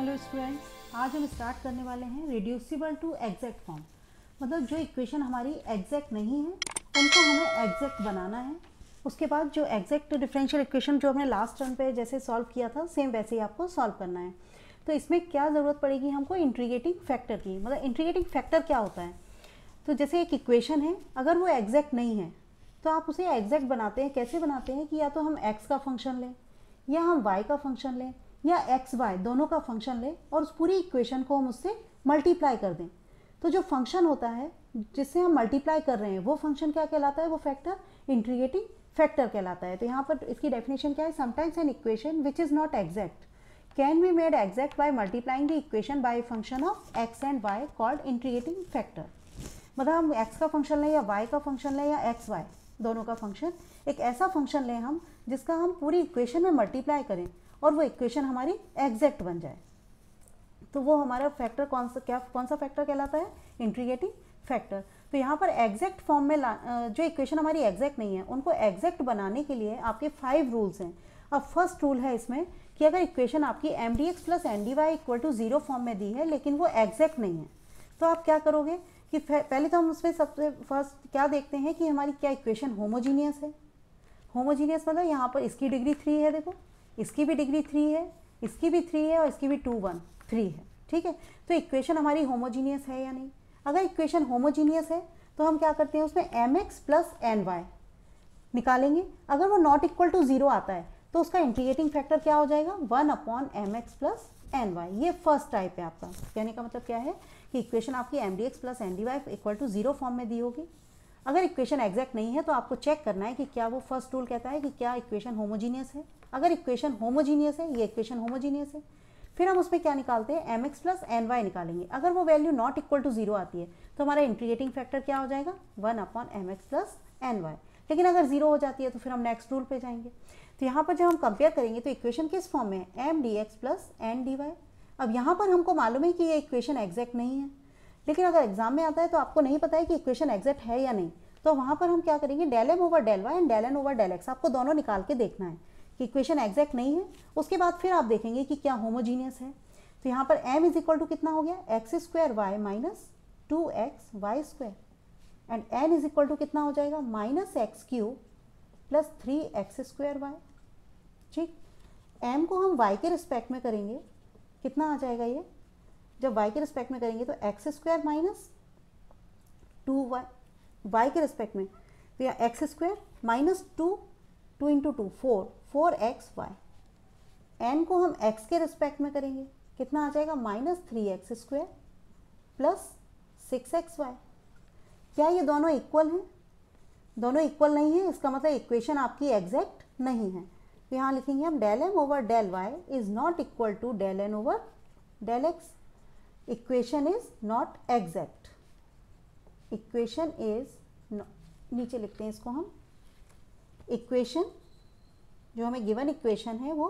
Hello students आज हम start करने वाले हैं रिड्यूसिबल टू एग्जैक्ट फॉर्म मतलब जो इक्वेशन हमारी एग्जैक्ट नहीं है उनको हमें एग्जैक्ट बनाना है उसके बाद जो एग्जैक्ट डिफरेंशियल इक्वेशन जो हमने लास्ट टर्म पे जैसे सॉल्व किया था सेम वैसे ही आपको सॉल्व करना है तो इसमें क्या ज़रूरत पड़ेगी हमको इंट्रीगेटिंग फैक्टर की मतलब इंट्रीगेटिंग फैक्टर क्या होता है तो जैसे एक इक्वेशन है अगर वो एग्जैक्ट नहीं है तो आप उसे एग्जैक्ट बनाते हैं कैसे बनाते हैं कि या तो हम एक्स का फंक्शन लें या हम वाई का फंक्शन लें या एक्स वाई दोनों का फंक्शन लें और उस पूरी इक्वेशन को हम उससे मल्टीप्लाई कर दें तो जो फंक्शन होता है जिससे हम मल्टीप्लाई कर रहे हैं वो फंक्शन क्या कहलाता है वो फैक्टर इंट्रीगेटिंग फैक्टर कहलाता है तो यहाँ पर इसकी डेफिनेशन क्या है sometimes an equation which is not exact can be made exact by multiplying the equation by function of x and y called integrating factor मतलब हम एक्स का फंक्शन लें या वाई का फंक्शन लें या एक्स वाई दोनों का फंक्शन एक ऐसा फंक्शन लें हम जिसका हम पूरी इक्वेशन में मल्टीप्लाई करें और वो इक्वेशन हमारी एग्जैक्ट बन जाए तो वो हमारा फैक्टर कौन सा क्या कौन सा फैक्टर कहलाता है इंट्रीगेटिंग फैक्टर तो यहाँ पर एग्जैक्ट फॉर्म में जो इक्वेशन हमारी एग्जैक्ट नहीं है उनको एग्जैक्ट बनाने के लिए आपके फाइव रूल्स हैं अब फर्स्ट रूल है इसमें कि अगर इक्वेशन आपकी M d x plus N d y equal to zero form में दी है लेकिन वो एग्जैक्ट नहीं है तो आप क्या करोगे कि पहले तो हम उसमें सबसे फर्स्ट क्या देखते हैं कि हमारी क्या इक्वेशन होमोजीनियस है होमोजीनियस मतलब यहाँ पर इसकी डिग्री थ्री है देखो इसकी भी डिग्री थ्री है इसकी भी थ्री है और इसकी भी टू वन थ्री है ठीक है तो इक्वेशन हमारी होमोजीनियस है या नहीं अगर इक्वेशन होमोजीनियस है तो हम क्या करते हैं उसमें M x plus N y निकालेंगे अगर वो नॉट इक्वल टू ज़ीरो आता है तो उसका इंटीग्रेटिंग फैक्टर क्या हो जाएगा one upon M x plus N y ये फर्स्ट टाइप है आपका कहने का मतलब क्या है कि इक्वेशन आपकी M d x plus N d y equal to zero form में दी होगी अगर इक्वेशन एग्जैक्ट नहीं है तो आपको चेक करना है कि क्या वो फर्स्ट रूल कहता है कि क्या इक्वेशन होमोजीनियस है अगर इक्वेशन होमोजीनियस है ये इक्वेशन होमोजीनियस है फिर हम उसमें क्या निकालते हैं M x plus N y निकालेंगे अगर वो value not equal to zero आती है तो हमारा इंटीग्रेटिंग फैक्टर क्या हो जाएगा one upon M x plus N y लेकिन अगर जीरो हो जाती है तो फिर हम नेक्स्ट रूल पे जाएंगे तो यहाँ पर जब हम कंपेयर करेंगे तो इक्वेशन किस फॉर्म में है M d x plus N d y अब यहाँ पर हमको मालूम है कि ये इक्वेशन एग्जैक्ट नहीं है लेकिन अगर एग्जाम में आता है तो आपको नहीं पता है कि इक्वेशन एग्जैक्ट है या नहीं तो वहाँ पर हम क्या करेंगे del M over del y and del N over del x आपको दोनों निकाल के देखना है कि इक्वेशन एग्जैक्ट नहीं है उसके बाद फिर आप देखेंगे कि क्या होमोजीनियस है तो यहाँ पर m इज इक्वल टू कितना हो गया x square y minus two x y square and n is equal to कितना हो जाएगा minus x cube plus three x square y ठीक m को हम y के रिस्पेक्ट में करेंगे कितना आ जाएगा ये जब y के रिस्पेक्ट में करेंगे तो x square minus two y y के रिस्पेक्ट में तो यहाँ x square minus two two into two four four x y N को हम एक्स के रिस्पेक्ट में करेंगे कितना आ जाएगा minus three x square plus six x y क्या ये दोनों इक्वल हैं दोनों इक्वल नहीं है इसका मतलब इक्वेशन आपकी एग्जैक्ट नहीं है तो यहाँ लिखेंगे हम del M over del y is not equal to del N over del x equation is not exact equation is नीचे लिखते हैं इसको हम इक्वेशन जो हमें गिवन इक्वेशन है वो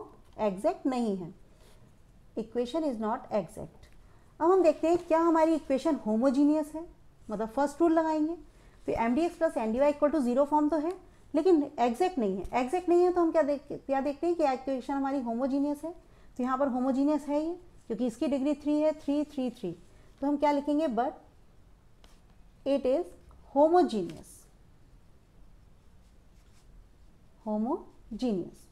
एग्जैक्ट नहीं है इक्वेशन इज़ नॉट एग्जैक्ट अब हम देखते हैं क्या हमारी इक्वेशन होमोजीनियस है मतलब फर्स्ट रूल लगाएंगे तो M d x plus N d y equal to zero form तो है लेकिन एग्जैक्ट नहीं है एग्जैक्ट नहीं है तो हम क्या देख क्या देखते हैं कि इक्वेशन हमारी होमोजीनियस है तो यहाँ पर होमोजीनियस है ये क्योंकि इसकी डिग्री थ्री है थ्री थ्री थ्री तो हम क्या लिखेंगे but it is homogeneous homogeneous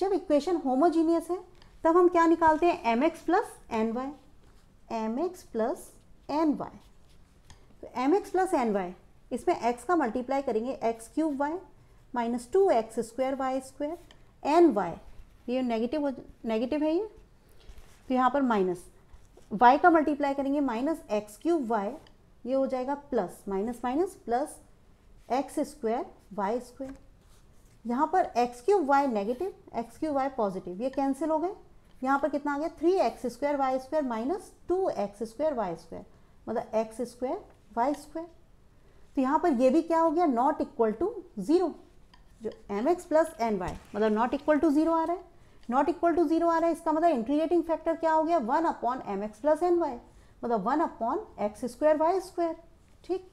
जब इक्वेशन होमोजीनियस है तब हम क्या निकालते हैं M x plus N y M x plus N y तो M x plus N y इसमें एक्स का मल्टीप्लाई करेंगे x cube y minus two x square y square N y ये नेगेटिव हो नेगेटिव है ये तो यहाँ पर माइनस y का मल्टीप्लाई करेंगे माइनस एक्स क्यूब वाई ये हो जाएगा plus minus minus plus x square y square यहाँ पर x cube y negative x cube y positive ये कैंसिल हो गए यहाँ पर कितना आ गया three x square y square minus two x square y square मतलब एक्स स्क्वायर वाई स्क्वायर तो यहाँ पर ये भी क्या हो गया नॉट इक्वल टू ज़ीरो जो M x plus N y मतलब नॉट इक्वल टू ज़ीरो आ रहा है नॉट इक्वल टू ज़ीरो आ रहा है इसका मतलब इंटीग्रेटिंग फैक्टर क्या हो गया one upon M x plus N y मतलब one upon x square y square ठीक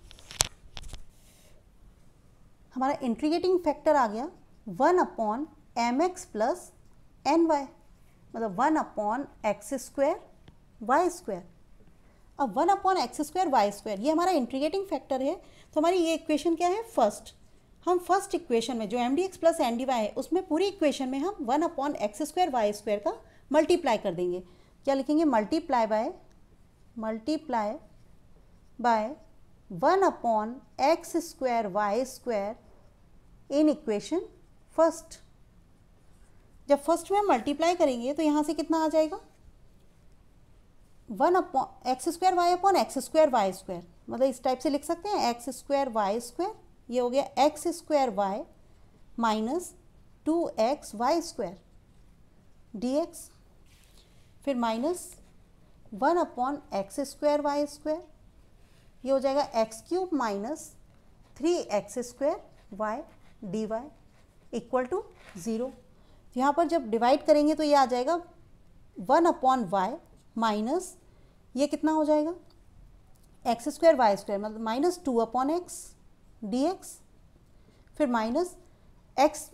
हमारा इंटीग्रेटिंग फैक्टर आ गया one upon M x plus N y मतलब one upon x square y square अब one upon x square y square ये हमारा इंट्रीगेटिंग factor है तो हमारी ये इक्वेशन क्या है फर्स्ट हम फर्स्ट इक्वेशन में जो M d x plus N d y है उसमें पूरी इक्वेशन में हम one upon x square y square का मल्टीप्लाई कर देंगे क्या लिखेंगे multiply by multiply by one upon x square y square in equation first जब फर्स्ट में हम मल्टीप्लाई करेंगे तो यहाँ से कितना आ जाएगा one upon x square y upon x square y square मतलब इस टाइप से लिख सकते हैं एक्स स्क्वायर वाई स्क्वायर ये हो गया x square y minus two x y square d x फिर minus one upon x square y square ये हो जाएगा x cube minus three x square y d y equal to zero तो यहाँ पर जब डिवाइड करेंगे तो ये आ जाएगा वन अपॉन वाई माइनस ये कितना हो जाएगा एक्स स्क्वायर वाई स्क्वायर मतलब minus two upon x d x फिर minus x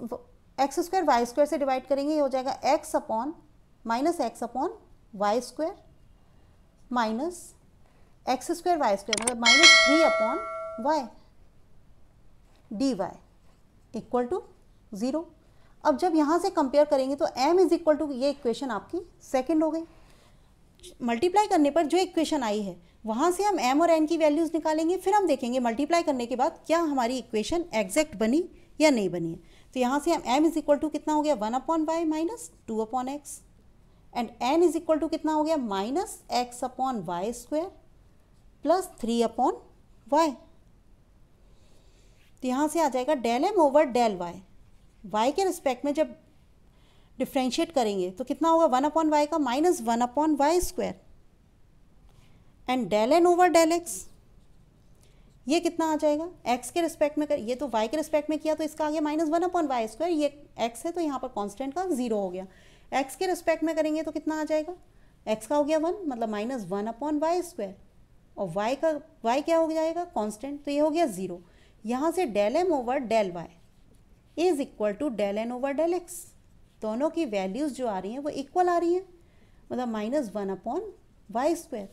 x square y square से डिवाइड करेंगे ये हो जाएगा x upon minus x upon y square minus x square y square मतलब minus three upon y d y equal to zero अब जब यहाँ से कंपेयर करेंगे तो m इज इक्वल टू ये इक्वेशन आपकी सेकेंड हो गई मल्टीप्लाई करने पर जो इक्वेशन आई है वहाँ से हम m और n की वैल्यूज़ निकालेंगे फिर हम देखेंगे मल्टीप्लाई करने के बाद क्या हमारी इक्वेशन एग्जैक्ट बनी या नहीं बनी है तो यहाँ से हम m इज इक्वल टू कितना हो गया one upon y minus two upon x and n is equal to कितना हो गया minus x upon y square plus three upon y तो यहाँ से आ जाएगा del M over del y y के रिस्पेक्ट में जब डिफ्रेंशिएट करेंगे तो कितना होगा वन अपॉन वाई का minus one upon y square and del N over del x ये कितना आ जाएगा एक्स के रिस्पेक्ट में कर ये तो वाई के रिस्पेक्ट में किया तो इसका आ गया minus one upon y square ये एक्स है तो यहाँ पर कॉन्स्टेंट का जीरो हो गया एक्स के रिस्पेक्ट में करेंगे तो कितना आ जाएगा एक्स का हो गया वन मतलब minus one upon y square और वाई का वाई क्या हो जाएगा कॉन्स्टेंट तो ये हो गया ज़ीरो यहाँ से del M over del y is equal to del N over del x दोनों की वैल्यूज़ जो आ रही हैं वो इक्वल आ रही हैं मतलब minus one upon y square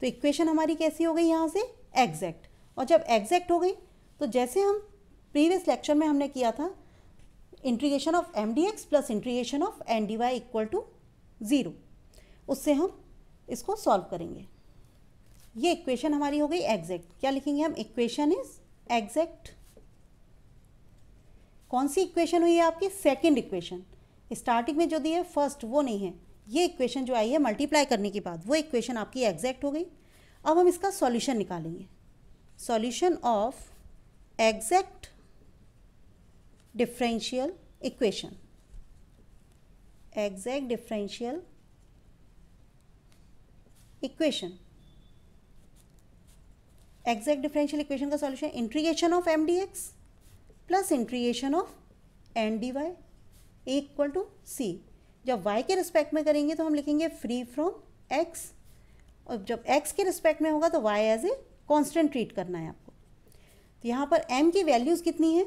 तो इक्वेशन हमारी कैसी हो गई यहाँ से एग्जैक्ट और जब एग्जैक्ट हो गई तो जैसे हम प्रीवियस लेक्चर में हमने किया था integration of M d x plus integration of N d y equal to zero उससे हम इसको सॉल्व करेंगे ये इक्वेशन हमारी हो गई एग्जैक्ट क्या लिखेंगे हम इक्वेशन इज़ एग्जैक्ट कौन सी इक्वेशन हुई है आपकी सेकेंड इक्वेशन स्टार्टिंग में जो दी है फर्स्ट वो नहीं है ये इक्वेशन जो आई है मल्टीप्लाई करने के बाद वो इक्वेशन आपकी एग्जैक्ट हो गई अब हम इसका सॉल्यूशन निकालेंगे solution of exact differential equation exact differential equation exact differential equation का solution integration of M d x plus integration of N d y equal to C जब y के रिस्पेक्ट में करेंगे तो हम लिखेंगे फ्री फ्रॉम x और जब x के रिस्पेक्ट में होगा तो y as a constant treat करना है आपको तो यहाँ पर m की वैल्यूज़ कितनी है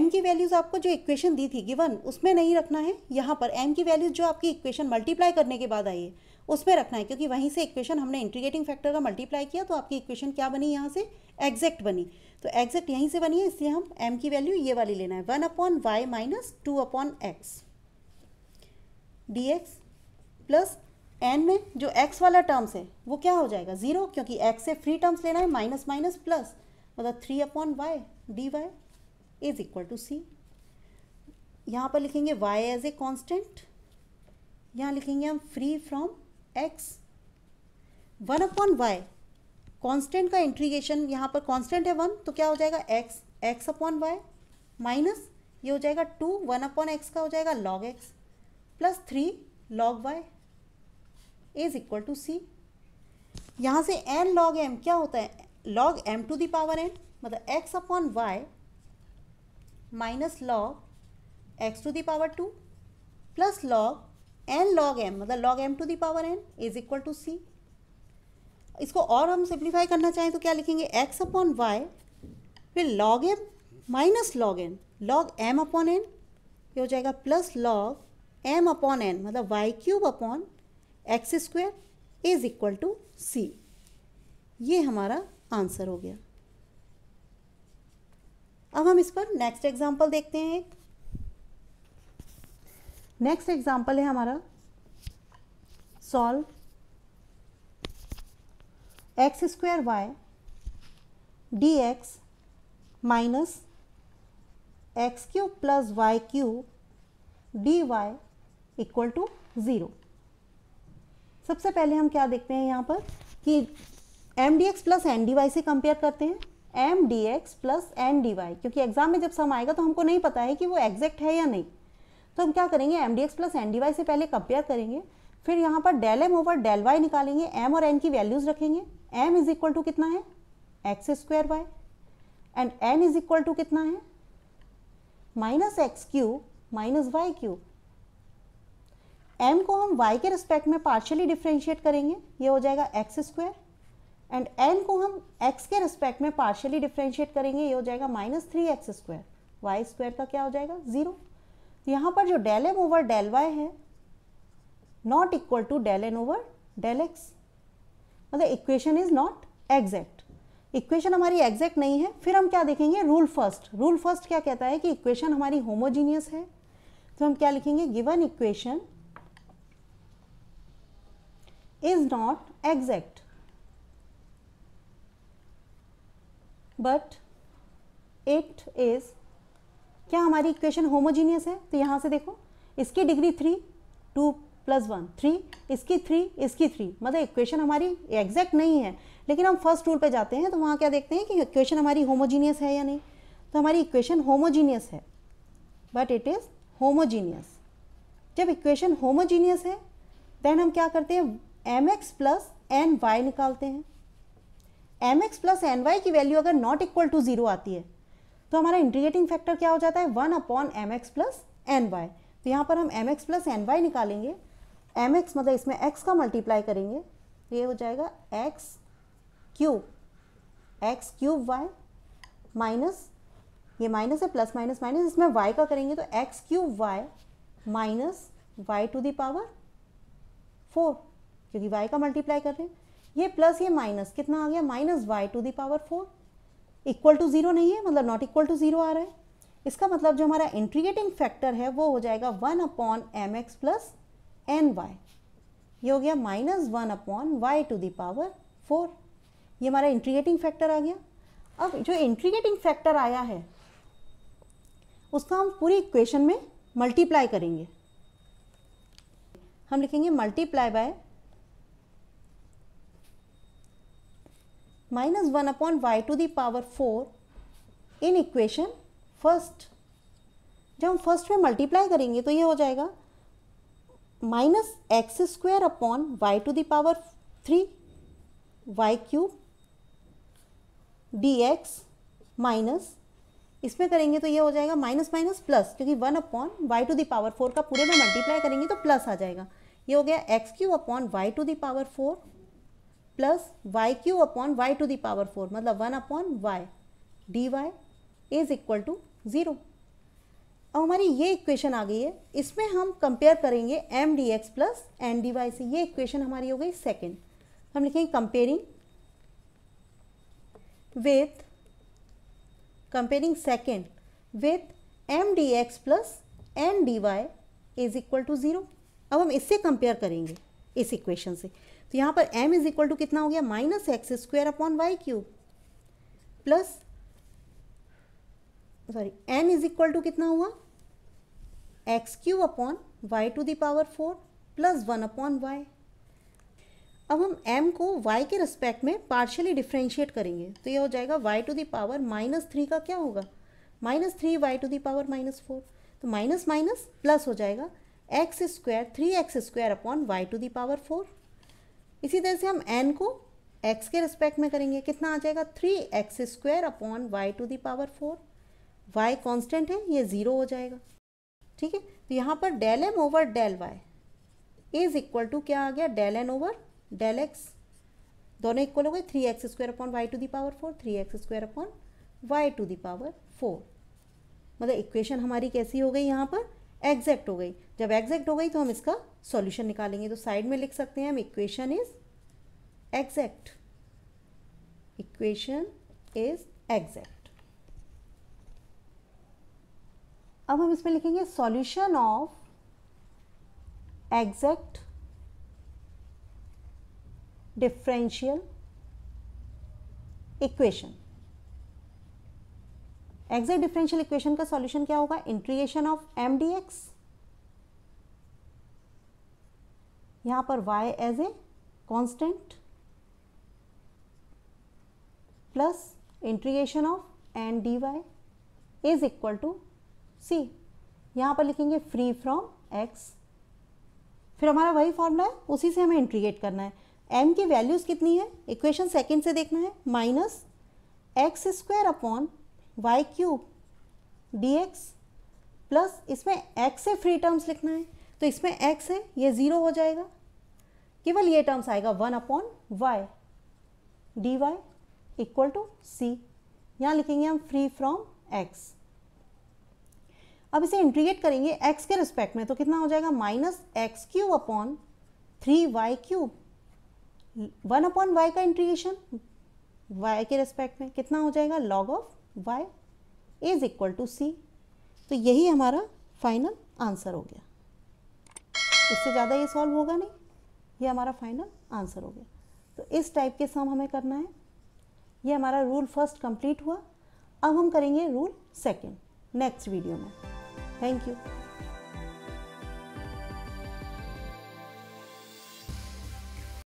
m की वैल्यूज़ आपको जो इक्वेशन दी थी गिवन उसमें नहीं रखना है यहाँ पर m की वैल्यूज़ जो आपकी इक्वेशन मल्टीप्लाई करने के बाद आई है उसमें रखना है क्योंकि वहीं से इक्वेशन हमने इंटीग्रेटिंग फैक्टर का मल्टीप्लाई किया तो आपकी इक्वेशन क्या बनी यहाँ से एग्जैक्ट बनी तो एग्जैक्ट यहीं से बनी है इसलिए हम एम की वैल्यू ये वाली लेना है one upon y minus two upon x d x plus N में जो एक्स वाला टर्म्स है वो क्या हो जाएगा जीरो क्योंकि एक्स से फ्री टर्म्स लेना है माइनस माइनस प्लस मतलब three upon y d y is equal to सी यहाँ पर लिखेंगे वाई एज ए कॉन्स्टेंट यहाँ लिखेंगे हम free from x one upon y constant का इंट्रीगेशन यहाँ पर कांस्टेंट है वन तो क्या हो जाएगा x x upon y minus ये हो जाएगा टू वन अपॉन एक्स का हो जाएगा log x plus three log y is equal to सी यहाँ से एन लॉग एम क्या होता है log M to the power N मतलब x upon y minus log x to the power two plus log N log M मतलब log M to the power N is equal to C इसको और हम simplify करना चाहें तो क्या लिखेंगे एक्स अपॉन वाई फिर log M minus log N log M upon N ये हो जाएगा plus log M upon N मतलब y cube upon x square is equal to C ये हमारा आंसर हो गया अब हम इस पर नेक्स्ट एग्जाम्पल देखते हैं नेक्स्ट एग्जाम्पल है हमारा solve x square y d x minus x cube plus y cube d y equal to zero सबसे पहले हम क्या देखते हैं यहाँ पर कि M d x plus N d y से कंपेयर करते हैं M d x plus N d y क्योंकि एग्जाम में जब सम आएगा तो हमको नहीं पता है कि वो एग्जैक्ट है या नहीं तो हम क्या करेंगे M d x plus N d y से पहले कंपेयर करेंगे फिर यहाँ पर del M over del y निकालेंगे एम और एन की वैल्यूज रखेंगे एम इज इक्वल टू कितना है x square y and N is equal to कितना है minus x cube minus y cube M को हम वाई के रिस्पेक्ट में पार्शली डिफ्रेंशिएट करेंगे ये हो जाएगा एक्स स्क्वायर एंड एन को हम एक्स के रिस्पेक्ट में पार्शली डिफ्रेंशिएट करेंगे ये हो जाएगा minus three x square y square का क्या हो जाएगा ज़ीरो यहाँ पर जो del M over del y है not equal to del n over del x मतलब equation is not exact equation हमारी एग्जैक्ट नहीं है फिर हम क्या देखेंगे रूल फर्स्ट रूल फर्स्ट क्या कहता है कि इक्वेशन हमारी होमोजीनियस है तो हम क्या लिखेंगे given equation is not exact but it is क्या हमारी इक्वेशन होमोजीनियस है तो यहां से देखो इसकी degree three two plus one three इसकी थ्री इसकी थ्री मतलब इक्वेशन हमारी एग्जैक्ट नहीं है लेकिन हम फर्स्ट रूल पे जाते हैं तो वहाँ क्या देखते हैं कि इक्वेशन हमारी होमोजीनियस है या नहीं तो हमारी इक्वेशन होमोजीनियस है बट इट इज़ होमोजीनियस जब इक्वेशन होमोजीनियस है देन हम क्या करते हैं M x plus N y निकालते हैं M x plus N y की वैल्यू अगर नॉट इक्वल टू जीरो आती है तो हमारा इंटीग्रेटिंग फैक्टर क्या हो जाता है one upon M x plus N y तो यहाँ पर हम M x plus N y निकालेंगे एम एक्स मतलब इसमें एक्स का मल्टीप्लाई करेंगे ये हो जाएगा x cube x cube y minus ये माइनस है प्लस माइनस माइनस इसमें वाई का करेंगे तो x cube y minus y to the power four क्योंकि वाई का मल्टीप्लाई कर रहे हैं ये प्लस ये माइनस कितना आ गया minus y to the power four equal to zero नहीं है मतलब नॉट इक्वल टू ज़ीरो आ रहा है इसका मतलब जो हमारा इंट्रीगेटिंग फैक्टर है वो हो जाएगा one upon M x plus N y ये हो गया minus one upon y to the power four ये हमारा इंट्रीगेटिंग फैक्टर आ गया अब जो इंट्रीगेटिंग फैक्टर आया है उसका हम पूरी इक्वेशन में मल्टीप्लाई करेंगे हम लिखेंगे multiply by minus one upon y to the power four in equation first जब हम फर्स्ट में मल्टीप्लाई करेंगे तो ये हो जाएगा minus x square upon y to the power three y cube d x minus इसमें करेंगे तो ये हो जाएगा माइनस माइनस प्लस क्योंकि one upon y to the power four का पूरे में मल्टीप्लाई करेंगे तो प्लस आ जाएगा ये हो गया x cube upon y to the power four plus y cube upon y to the power four मतलब one upon y d y is equal to zero अब हमारी ये इक्वेशन आ गई है इसमें हम कंपेयर करेंगे M d x plus N d y से ये इक्वेशन हमारी हो गई सेकेंड हम लिखेंगे comparing with comparing second with M d x plus N d y is equal to zero अब हम इससे कंपेयर करेंगे इस इक्वेशन से तो यहाँ पर m इज इक्वल टू कितना हो गया minus x square upon y cube plus sorry N is equal to कितना हुआ x cube upon y to the power four plus one upon y अब हम m को y के रिस्पेक्ट में पार्शली डिफ्रेंशिएट करेंगे तो ये हो जाएगा y to the power minus three का क्या होगा minus three y to power minus four तो माइनस माइनस प्लस हो जाएगा x square three x square upon y to power four इसी तरह से हम n को x के रिस्पेक्ट में करेंगे कितना आ जाएगा three x square upon y to power four y constant है ये ज़ीरो हो जाएगा ठीक है तो यहाँ पर del M over del y is equal to क्या आ गया del N over del x दोनों इक्वल हो गए three x square upon y to the power four three x square upon y to the power four मतलब equation हमारी कैसी हो गई यहाँ पर एग्जैक्ट हो गई जब एग्जैक्ट हो गई तो हम इसका सॉल्यूशन निकालेंगे तो साइड में लिख सकते हैं हम equation is exact equation is exact अब हम इसमें लिखेंगे solution of exact differential equation exact differential equation का सॉल्यूशन क्या होगा integration of M d x यहां पर y as a constant plus integration of N d y is equal to सी यहाँ पर लिखेंगे फ्री फ्रॉम एक्स फिर हमारा वही फॉर्मूला है उसी से हमें इंट्रीगेट करना है एम की वैल्यूज़ कितनी है इक्वेशन सेकेंड से देखना है minus x square upon y cube d x plus इसमें एक्स से फ्री टर्म्स लिखना है तो इसमें एक्स है ये ज़ीरो हो जाएगा केवल ये टर्म्स आएगा one upon y d y equal to सी यहाँ लिखेंगे हम फ्री फ्रॉम एक्स अब इसे इंटीग्रेट करेंगे एक्स के रिस्पेक्ट में तो कितना हो जाएगा minus x cube upon three y cube one upon y का इंटीग्रेशन वाई के रेस्पेक्ट में कितना हो जाएगा log of y is equal to c तो यही हमारा फाइनल आंसर हो गया इससे ज़्यादा ये सॉल्व होगा नहीं ये हमारा फाइनल आंसर हो गया तो इस टाइप के सम हमें करना है ये हमारा रूल फर्स्ट कंप्लीट हुआ अब हम करेंगे रूल सेकेंड नेक्स्ट वीडियो में Thank you.